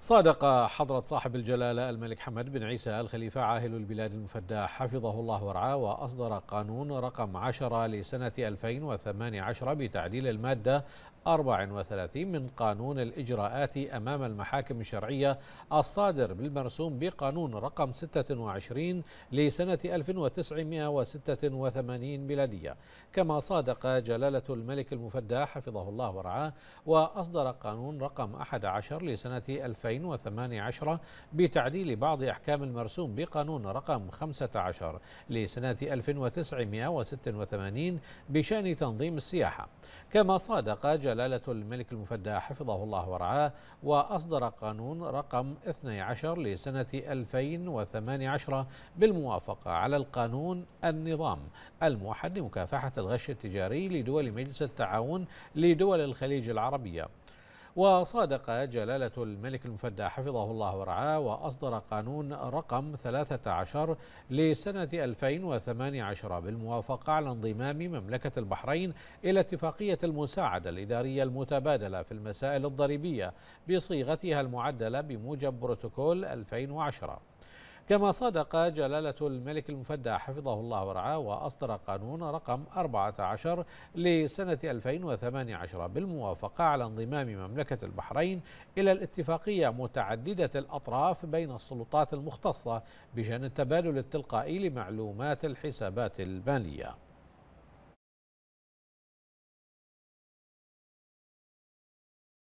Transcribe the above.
صادق حضرة صاحب الجلالة الملك حمد بن عيسى الخليفة عاهل البلاد المفدى حفظه الله ورعاه وأصدر قانون رقم 10 لسنة 2018 بتعديل المادة 34 من قانون الإجراءات أمام المحاكم الشرعية الصادر بالمرسوم بقانون رقم 26 لسنة 1986 ميلادية كما صادق جلالة الملك المفدى حفظه الله ورعاه وأصدر قانون رقم 11 لسنة 2018 2018 بتعديل بعض أحكام المرسوم بقانون رقم 15 لسنة 1986 بشأن تنظيم السياحة كما صادق جلالة الملك المفدى حفظه الله ورعاه وأصدر قانون رقم 12 لسنة 2018 بالموافقة على القانون النظام الموحد لمكافحة الغش التجاري لدول مجلس التعاون لدول الخليج العربية وصادق جلالة الملك المفدى حفظه الله ورعاه وأصدر قانون رقم 13 لسنة 2018 بالموافقة على انضمام مملكة البحرين إلى اتفاقية المساعدة الإدارية المتبادلة في المسائل الضريبية بصيغتها المعدلة بموجب بروتوكول 2010 كما صادق جلالة الملك المفدى حفظه الله ورعاه وأصدر قانون رقم 14 لسنة 2018 بالموافقة على انضمام مملكة البحرين إلى الاتفاقية متعددة الأطراف بين السلطات المختصة بشأن التبادل التلقائي لمعلومات الحسابات المالية